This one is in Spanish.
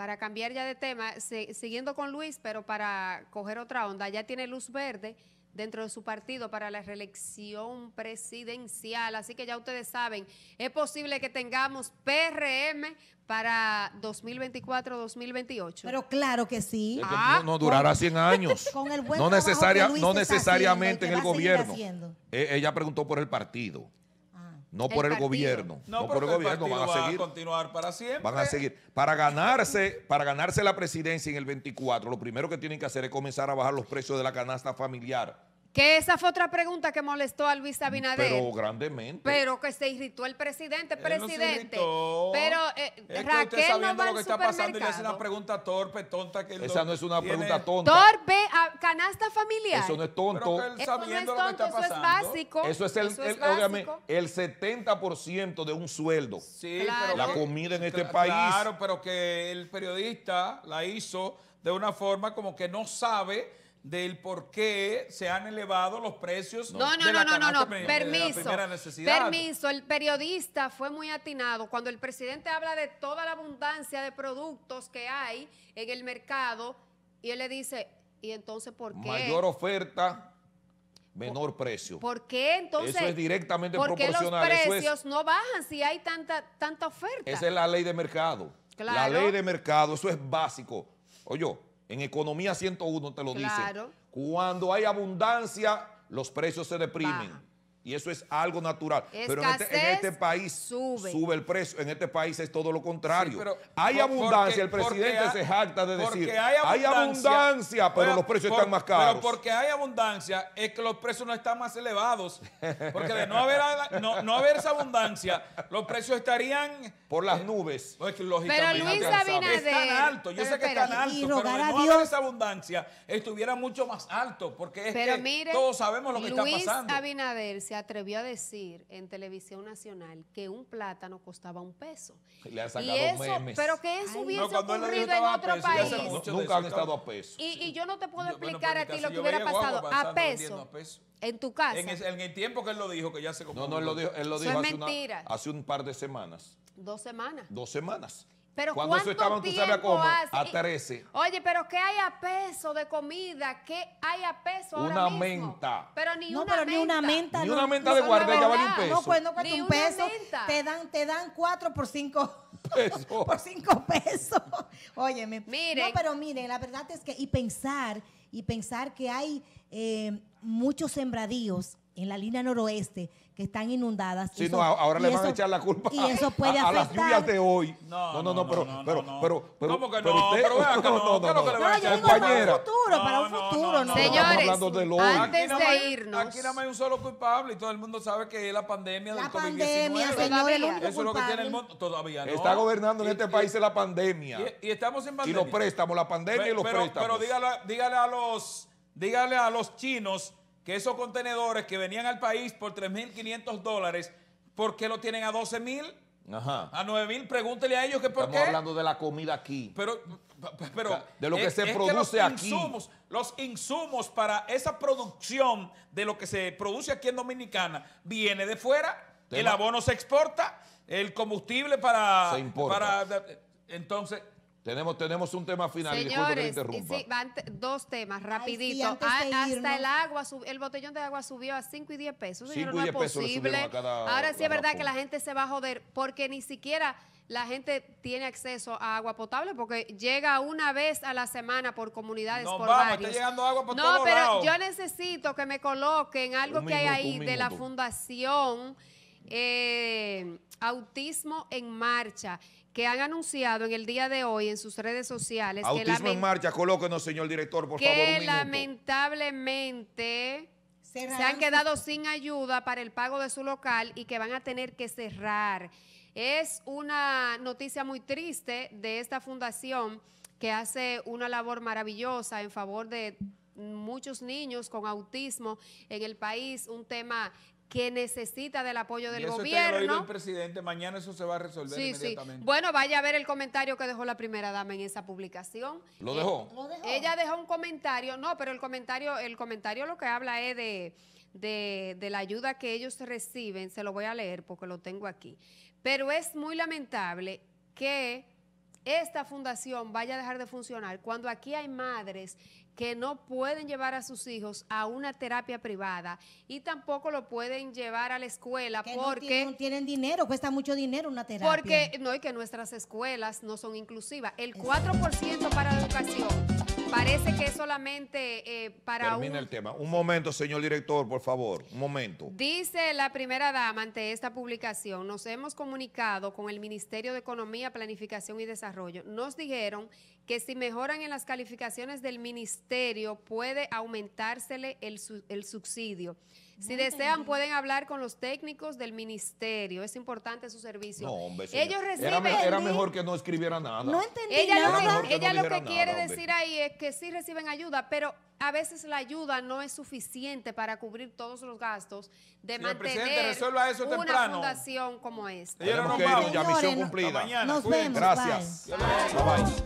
para cambiar ya de tema, siguiendo con Luis, pero para coger otra onda, ya tiene luz verde dentro de su partido para la reelección presidencial. Así que ya ustedes saben, es posible que tengamos PRM para 2024-2028. Pero claro que sí. Ah, no, durará 100 años. no, necesariamente en el gobierno. E, ella preguntó por el partido. No por el gobierno. No, por el gobierno. van a seguir. a continuar para siempre. Van a seguir. Para ganarse, para ganarse la presidencia en el 24, lo primero que tienen que hacer es comenzar a bajar los precios de la canasta familiar que esa fue otra pregunta que molestó a Luis Abinader. Pero grandemente. Pero que se irritó el presidente. presidente. pero eh, Raquel no va lo que está pasando y le hace una pregunta torpe, tonta. Que Esa no es una pregunta tonta. Torpe, canasta familiar. Eso no es tonto. eso no es tonto, Eso es básico. Eso es el, el, 70% de un sueldo. Sí, claro. la comida en este país. Claro, pero que el periodista la hizo de una forma como que no sabe del por qué se han elevado los precios. No, no, no, no, no, no, permiso. Permiso, el periodista fue muy atinado. Cuando el presidente habla de toda la abundancia de productos que hay en el mercado, y él le dice, ¿y entonces por qué? Mayor oferta, menor precio. ¿Por qué entonces? Eso es directamente ¿por qué los precios no bajan si hay tanta, tanta oferta? Esa es la ley de mercado. La ley de mercado, eso es básico. Oye, en Economía 101 te lo dice. Cuando hay abundancia, los precios se deprimen. Y eso es algo natural. pero en este, este país sube. el precio. En este país es todo lo contrario. hay abundancia. el presidente se jacta de decir. Hay abundancia, pero, los precios están más caros. Pero porque hay abundancia es que los precios no están más elevados. Porque de no haber, no, haber esa abundancia, los precios estarían... Por las eh, nubes. Pues, pero Luis Abinader... Yo sé que están altos, pero de no haber esa abundancia estuviera mucho más alto. Porque todos sabemos lo que está pasando atrevió a decir en televisión nacional que un plátano costaba un peso. Le ha sacado Pero que eso hubiese ocurrido en otro país. nunca han estado a peso. Y, yo no te puedo explicar a ti lo que hubiera pasado a peso. En tu casa. En, el, tiempo que él lo dijo, que ya se compró. No, no, él lo dijo, él lo hace un par de semanas. Dos semanas. Dos semanas. Cuando eso estaban, tú sabes cómo, a 13. Oye, pero ¿qué hay a peso de comida? ¿Qué hay a peso ahora Una menta. Pero ni una menta. ni una menta. de no, guardia vale un peso. No, pues no cuesta un peso. Menta. Te dan, te dan cuatro por cinco. Pesos. por cinco pesos. Óyeme. No, pero miren, la verdad es que, y pensar, y pensar que hay eh, muchos sembradíos en la línea noroeste que están inundadas. Sí, no, ahora le van a echar la culpa a, las lluvias de hoy. No, no, no, pero, pero, pero, pero, ¿Cómo que no? pero pero, pero, pero, para un futuro, Señores, antes de irnos. Aquí no hay un solo culpable y todo el mundo sabe que es la pandemia del covid Eso es lo que tiene el mundo. Todavía no. Está gobernando en este país la pandemia. Y estamos en pandemia. Y los préstamos, la pandemia y los préstamos. Pero dígale a los dígale a los chinos que esos contenedores que venían al país por 3.500 dólares, ¿por qué lo tienen a 12.000? Ajá. A 9.000, mil, pregúntele a ellos que por qué. Estamos hablando de la comida aquí. Pero, pero de lo que se produce aquí los insumos, los insumos para esa producción de lo que se produce aquí en Dominicana viene de fuera. El abono se exporta, el combustible para. Se importa. Para, entonces, tenemos, tenemos un tema final. Señores, que interrumpa. dos temas, rapidito. Ah, hasta el agua, el botellón de agua subió a 5 y 10 pesos. no es posible. Ahora sí es verdad que la gente se va a joder porque ni siquiera la gente tiene acceso a agua potable porque llega una vez a la semana por comunidades, no, por vamos, llegando agua por no, pero yo necesito que me coloquen algo que hay ahí de la fundación. Eh, autismo en Marcha, que han anunciado en el día de hoy en sus redes sociales. Autismo en Marcha, colóquenos, señor director, por favor. Que lamentablemente se han quedado sin ayuda para el pago de su local y que van a tener que cerrar. Es una noticia muy triste de esta fundación que hace una labor maravillosa en favor de muchos niños con autismo en el país, un tema que necesita del apoyo del eso gobierno. el presidente, mañana eso se va a resolver inmediatamente. Sí. Bueno, vaya a ver el comentario que dejó la primera dama en esa publicación. Eh, ¿Lo dejó? Ella dejó un comentario, no, pero el comentario, el comentario lo que habla es de la ayuda que ellos reciben, se lo voy a leer porque lo tengo aquí. Pero es muy lamentable que esta fundación vaya a dejar de funcionar, cuando aquí hay madres que no pueden llevar a sus hijos a una terapia privada y tampoco lo pueden llevar a la escuela porque... No tienen, dinero, cuesta mucho dinero una terapia. Porque, no, y que nuestras escuelas no son inclusivas. El 4% para la educación Parece que solamente eh, para Termina el tema. Un momento, señor director, por favor. Un momento. Dice la primera dama ante esta publicación, nos hemos comunicado con el Ministerio de Economía, Planificación y Desarrollo. Nos dijeron que si mejoran en las calificaciones del ministerio puede aumentársele el, el subsidio. Si desean, pueden hablar con los técnicos del ministerio. Es importante su servicio. No, hombre, Ellos reciben... Era, era, mejor que no escribiera nada. No entendí ella Lo que, ella lo que quiere decir ahí es que sí reciben ayuda, pero a veces la ayuda no es suficiente para cubrir todos los gastos de mantener una fundación como esta. ya misión cumplida. Nos vemos. Gracias.